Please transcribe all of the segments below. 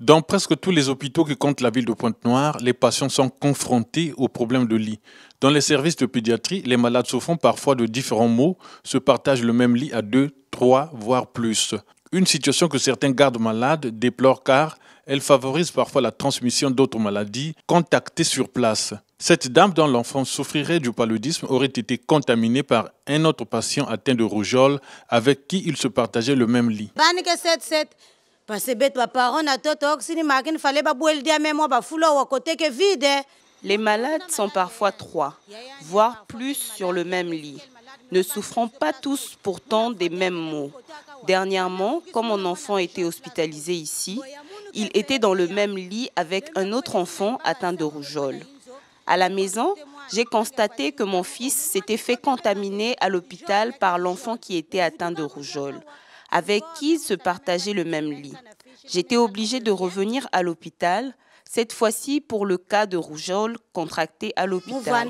Dans presque tous les hôpitaux qui comptent la ville de Pointe-Noire, les patients sont confrontés aux problèmes de lit. Dans les services de pédiatrie, les malades souffrant parfois de différents maux se partagent le même lit à deux, trois, voire plus. Une situation que certains gardes malades déplorent car elle favorise parfois la transmission d'autres maladies contactées sur place. Cette dame dont l'enfant souffrirait du paludisme aurait été contaminée par un autre patient atteint de rougeole avec qui il se partageait le même lit. Les malades sont parfois trois, voire plus sur le même lit, ne souffrant pas tous pourtant des mêmes maux. Dernièrement, quand mon enfant était hospitalisé ici, il était dans le même lit avec un autre enfant atteint de rougeole. À la maison, j'ai constaté que mon fils s'était fait contaminer à l'hôpital par l'enfant qui était atteint de rougeole avec qui se partageait le même lit. J'étais obligée de revenir à l'hôpital, cette fois-ci pour le cas de rougeole contracté à l'hôpital.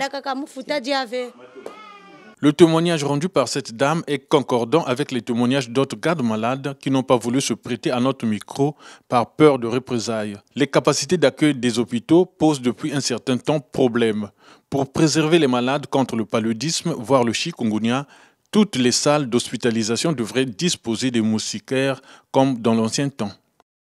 Le témoignage rendu par cette dame est concordant avec les témoignages d'autres gardes malades qui n'ont pas voulu se prêter à notre micro par peur de représailles. Les capacités d'accueil des hôpitaux posent depuis un certain temps problème. Pour préserver les malades contre le paludisme, voire le chikungunya, toutes les salles d'hospitalisation devraient disposer des moustiquaires comme dans l'ancien temps.